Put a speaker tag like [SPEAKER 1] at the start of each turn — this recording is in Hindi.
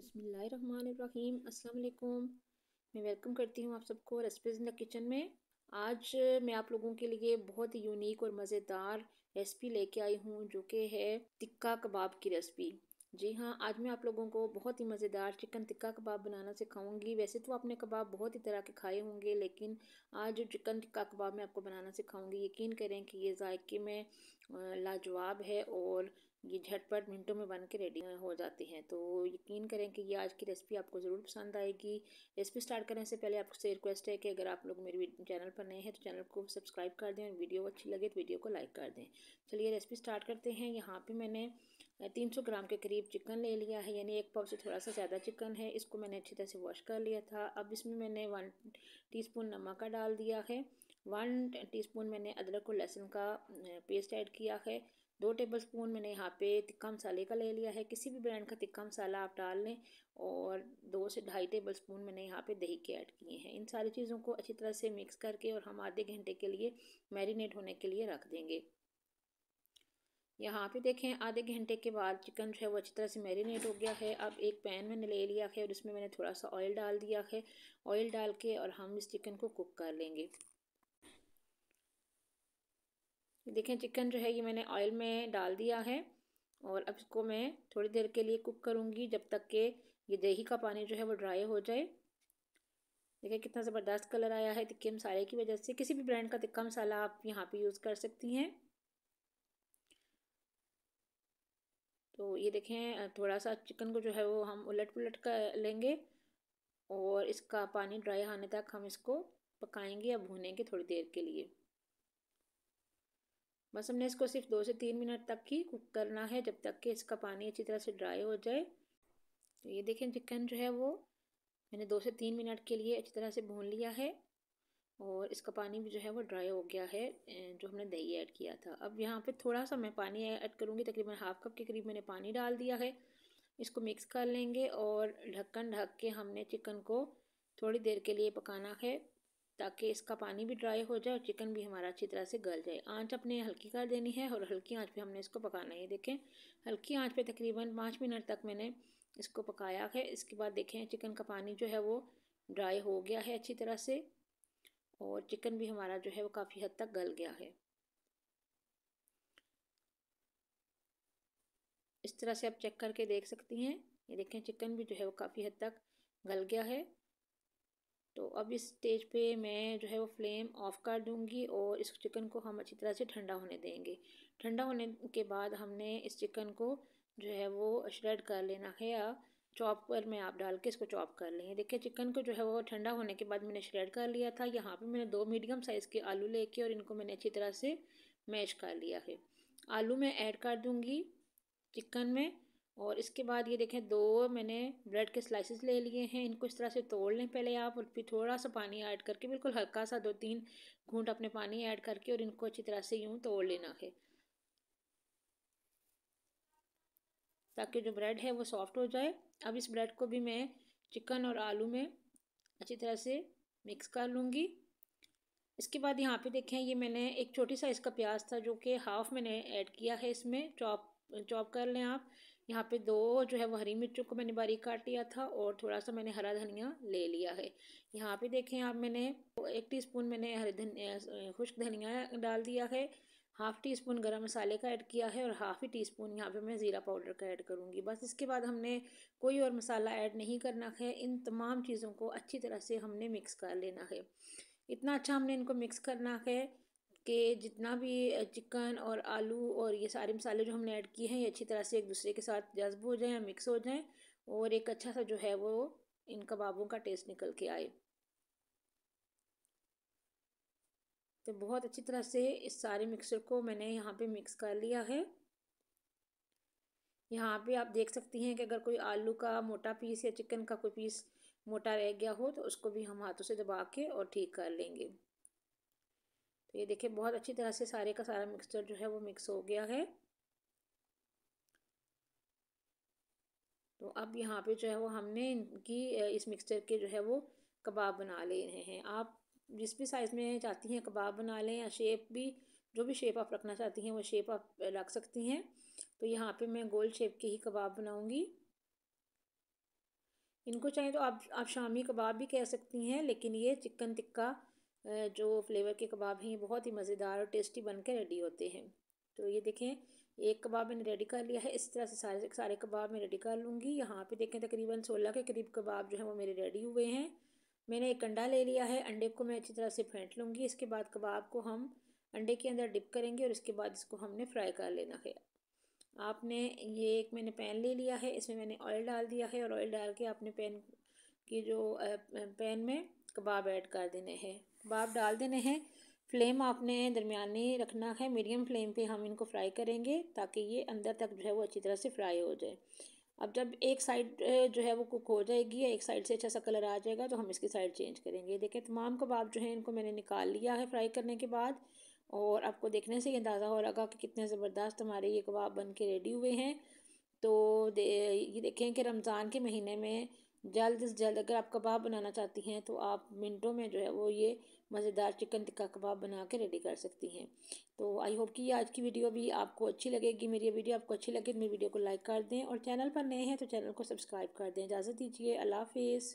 [SPEAKER 1] बिसमीम अल्लाम मैं वेलकम करती हूँ आप सबको रेसिपीज़ इन द किचन में आज मैं आप लोगों के लिए बहुत ही यूनिक और मज़ेदार रेसिपी लेके आई हूँ जो कि है टिक्का कबाब की रेसिपी जी हाँ आज मैं आप लोगों को बहुत ही मज़ेदार चिकन टिक्का कबाब बनाना सिखाऊंगी वैसे तो आपने कबाब बहुत ही तरह के खाए होंगे लेकिन आज जो चिकन टिक्का कबाब मैं आपको बनाना सिखाऊंगी यकीन करें कि ये जायके में लाजवाब है और ये झटपट मिनटों में बन के रेडी हो जाती हैं तो यकीन करें कि ये आज की रेसिपी आपको ज़रूर पसंद आएगी रेसिपी स्टार्ट करने से पहले आपसे रिक्वेस्ट है कि अगर आप लोग मेरे चैनल पर नए हैं तो चैनल को सब्सक्राइब कर दें और वीडियो अच्छी लगे तो वीडियो को लाइक कर दें चलिए रेसिपी स्टार्ट करते हैं यहाँ पर मैंने तीन सौ ग्राम के करीब चिकन ले लिया है यानी एक पाव से थोड़ा सा ज़्यादा चिकन है इसको मैंने अच्छी तरह से वॉश कर लिया था अब इसमें मैंने वन टीस्पून नमक का डाल दिया है वन टीस्पून मैंने अदरक और लहसुन का पेस्ट ऐड किया है दो टेबल स्पून मैंने यहाँ पे तिक्का मसाले का ले लिया है किसी भी ब्रांड का तिक्का मसाला आप डाल लें और दो से ढाई टेबल स्पून मैंने यहाँ पे दही के ऐड किए हैं इन सारी चीज़ों को अच्छी तरह से मिक्स करके और हम आधे घंटे के लिए मैरिनेट होने के लिए रख देंगे यहाँ पे देखें आधे घंटे के बाद चिकन जो है वो अच्छी तरह से मैरिनेट हो गया है अब एक पैन मैंने ले लिया है और इसमें मैंने थोड़ा सा ऑयल डाल दिया है ऑयल डाल के और हम इस चिकन को कुक कर लेंगे देखें चिकन जो है ये मैंने ऑयल में डाल दिया है और अब इसको मैं थोड़ी देर के लिए कुक करूँगी जब तक के ये दही का पानी जो है वो ड्राई हो जाए देखिए कितना ज़बरदस्त कलर आया है तिक्के मसाले की वजह से किसी भी ब्रांड का तिक्का मसाला आप यहाँ पे यूज़ कर सकती हैं तो ये देखें थोड़ा सा चिकन को जो है वो हम उलट पुलट कर लेंगे और इसका पानी ड्राई होने तक हम इसको पकाएंगे या भूनेंगे थोड़ी देर के लिए बस हमने इसको सिर्फ दो से तीन मिनट तक ही कुक करना है जब तक कि इसका पानी अच्छी तरह से ड्राई हो जाए तो ये देखें चिकन जो है वो मैंने दो से तीन मिनट के लिए अच्छी तरह से भून लिया है और इसका पानी भी जो है वो ड्राई हो गया है जो हमने दही ऐड किया था अब यहाँ पे थोड़ा सा मैं पानी ऐड करूँगी तकरीबन हाफ कप के करीब मैंने पानी डाल दिया है इसको मिक्स कर लेंगे और ढक्कन ढक के हमने चिकन को थोड़ी देर के लिए पकाना है ताकि इसका पानी भी ड्राई हो जाए और चिकन भी हमारा अच्छी तरह से गल जाए आँच अपने हल्की कर देनी है और हल्की आँच पर हमने इसको पकाना है देखें हल्की आँच पर तकरीबन पाँच मिनट तक मैंने इसको पकाया है इसके बाद देखें चिकन का पानी जो है वो ड्राई हो गया है अच्छी तरह से और चिकन भी हमारा जो है वो काफ़ी हद तक गल गया है इस तरह से आप चेक करके देख सकती हैं ये देखें चिकन भी जो है वो काफ़ी हद तक गल गया है तो अब इस स्टेज पे मैं जो है वो फ्लेम ऑफ़ कर दूंगी और इस चिकन को हम अच्छी तरह से ठंडा होने देंगे ठंडा होने के बाद हमने इस चिकन को जो है वो श्रेड कर लेना है या चॉपर में आप डाल के इसको चॉप कर लें देखिए चिकन को जो है वो ठंडा होने के बाद मैंने श्रेड कर लिया था यहाँ पे मैंने दो मीडियम साइज़ के आलू लेके और इनको मैंने अच्छी तरह से मैश कर लिया है आलू मैं ऐड कर दूँगी चिकन में और इसके बाद ये देखें दो मैंने ब्रेड के स्लाइसिस ले लिए हैं इनको इस तरह से तोड़ लें पहले आप और फिर थोड़ा सा पानी ऐड करके बिल्कुल हल्का सा दो तीन घूंट अपने पानी ऐड करके और इनको अच्छी तरह से यूँ तोड़ लेना है ताकि जो ब्रेड है वो सॉफ्ट हो जाए अब इस ब्रेड को भी मैं चिकन और आलू में अच्छी तरह से मिक्स कर लूँगी इसके बाद यहाँ पे देखें ये मैंने एक छोटी साइज़ का प्याज था जो कि हाफ़ मैंने ऐड किया है इसमें चॉप चॉप कर लें आप यहाँ पे दो जो है वो हरी मिर्चों को मैंने बारीक काट लिया था और थोड़ा सा मैंने हरा धनिया ले लिया है यहाँ पे देखें आप मैंने एक टीस्पून मैंने हरे धनिया खुश्क धनिया डाल दिया है हाफ़ टी स्पून गर्म मसाले का ऐड किया है और हाफ़ ही टी स्पून यहाँ पे मैं ज़ीरा पाउडर का ऐड करूँगी बस इसके बाद हमने कोई और मसाला ऐड नहीं करना है इन तमाम चीज़ों को अच्छी तरह से हमने मिक्स कर लेना है इतना अच्छा हमने इनको मिक्स करना है कि जितना भी चिकन और आलू और ये सारे मसाले जो हमने ऐड किए हैं ये अच्छी तरह से एक दूसरे के साथ जज्ब हो जाएँ मिक्स हो जाएँ और एक अच्छा सा जो है वो इन कबाबों का टेस्ट निकल के आए तो बहुत अच्छी तरह से इस सारे मिक्सर को मैंने यहाँ पे मिक्स कर लिया है यहाँ पे आप देख सकती हैं कि अगर कोई आलू का मोटा पीस या चिकन का कोई पीस मोटा रह गया हो तो उसको भी हम हाथों से दबा के और ठीक कर लेंगे तो ये देखिए बहुत अच्छी तरह से सारे का सारा मिक्सचर जो है वो मिक्स हो गया है तो अब यहाँ पे जो है वो हमने इनकी इस मिक्सचर के जो है वो कबाब बना ले रहे हैं आप जिस भी साइज़ में चाहती हैं कबाब बना लें या शेप भी जो भी शेप आप रखना चाहती हैं वो शेप आप रख सकती हैं तो यहाँ पे मैं गोल शेप के ही कबाब बनाऊँगी इनको चाहें तो आप आप शामी कबाब भी कह सकती हैं लेकिन ये चिकन टिक्का जो फ्लेवर के कबाब हैं ये बहुत ही मज़ेदार और टेस्टी बन के रेडी होते हैं तो ये देखें एक कबाब मैंने रेडी कर लिया है इस तरह से सारे सारे कबाब मैं रेडी कर लूँगी यहाँ पे देखें तकरीबन सोलह के करीब कबाब जो है वो मेरे रेडी हुए हैं मैंने एक अंडा ले लिया है अंडे को मैं अच्छी तरह से फेंट लूँगी इसके बाद कबाब को हम अंडे के अंदर डिप करेंगे और इसके बाद इसको हमने फ्राई कर लेना है आपने ये एक मैंने पैन ले लिया है इसमें मैंने ऑयल डाल दिया है और ऑयल डाल के आपने पैन की जो पैन में कबाब ऐड कर देने हैं कबाब डाल देने हैं फ्लेम आपने दरमियानी रखना है मीडियम फ्लेम पे हम इनको फ्राई करेंगे ताकि ये अंदर तक जो है वो अच्छी तरह से फ्राई हो जाए अब जब एक साइड जो है वो कुक हो जाएगी एक साइड से अच्छा सा कलर आ जाएगा तो हम इसकी साइड चेंज करेंगे देखें तमाम कबाब जो है इनको मैंने निकाल लिया है फ्राई करने के बाद और आपको देखने से ये अंदाज़ा हो रहा कि कितने ज़बरदस्त हमारे ये कबाब बन के रेडी हुए हैं तो दे ये देखें कि रमज़ान के महीने में जल्द से जल्द अगर आप कबाब बनाना चाहती हैं तो आप मिनटों में जो है वो ये मज़ेदार चिकन टिक्का कबाब बना के रेडी कर सकती हैं तो आई होप कि आज की वीडियो भी आपको अच्छी लगेगी मेरी ये वीडियो आपको अच्छी लगे तो मेरी वीडियो को लाइक कर दें और चैनल पर नए हैं तो चैनल को सब्सक्राइब कर दें इजाज़त दीजिए अल्लाह हाफिज़